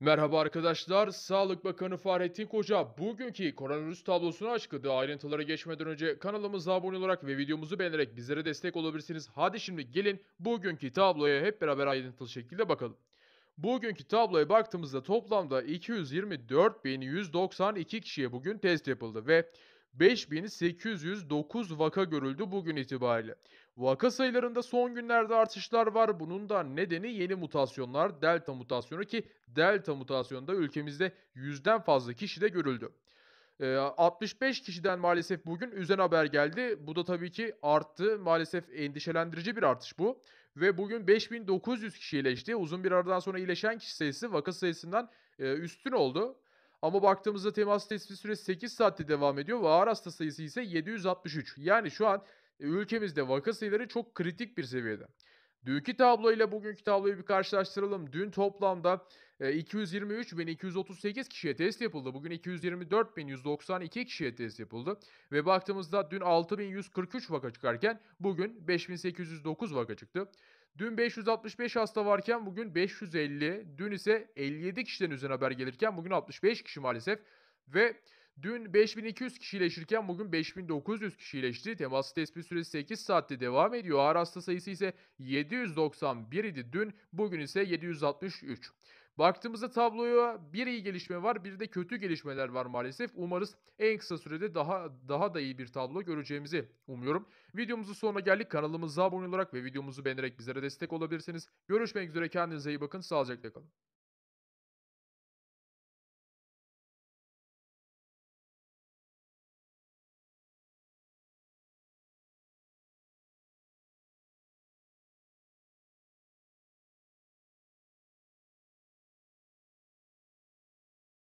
Merhaba arkadaşlar, Sağlık Bakanı Fahrettin Koca bugünkü koronavirüs tablosunu açıkladığı ayrıntılara geçmeden önce kanalımıza abone olarak ve videomuzu beğenerek bizlere destek olabilirsiniz. Hadi şimdi gelin bugünkü tabloya hep beraber ayrıntılı şekilde bakalım. Bugünkü tabloya baktığımızda toplamda 224.192 kişiye bugün test yapıldı ve 5809 vaka görüldü bugün itibariyle. Vaka sayılarında son günlerde artışlar var. Bunun da nedeni yeni mutasyonlar, delta mutasyonu ki delta mutasyonunda ülkemizde yüzden fazla kişi de görüldü. 65 ee, kişiden maalesef bugün üzen haber geldi. Bu da tabii ki arttı. Maalesef endişelendirici bir artış bu. Ve bugün 5900 kişi iyileşti. Uzun bir aradan sonra iyileşen kişi sayısı vaka sayısından e, üstün oldu. Ama baktığımızda temas tespit süresi 8 saatte devam ediyor ve ağır hasta sayısı ise 763. Yani şu an e, ülkemizde vaka sayıları çok kritik bir seviyede. Dünkü tablo ile bugünkü tabloyu bir karşılaştıralım. Dün toplamda 223.238 e, kişiye test yapıldı. Bugün 224.192 kişiye test yapıldı. Ve baktığımızda dün 6.143 vaka çıkarken bugün 5.809 vaka çıktı. Dün 565 hasta varken bugün 550, dün ise 57 kişiden üzerine haber gelirken bugün 65 kişi maalesef. Ve Dün 5200 kişileşirken bugün 5900 kişileşti. Temas tespit süresi 8 saatte devam ediyor. Ağır hasta sayısı ise 791 idi dün. Bugün ise 763. Baktığımızda tabloya bir iyi gelişme var bir de kötü gelişmeler var maalesef. Umarız en kısa sürede daha daha da iyi bir tablo göreceğimizi umuyorum. Videomuzun sonuna geldik. Kanalımıza abone olarak ve videomuzu beğenerek bizlere destek olabilirsiniz. Görüşmek üzere kendinize iyi bakın. Sağlıcakla kalın.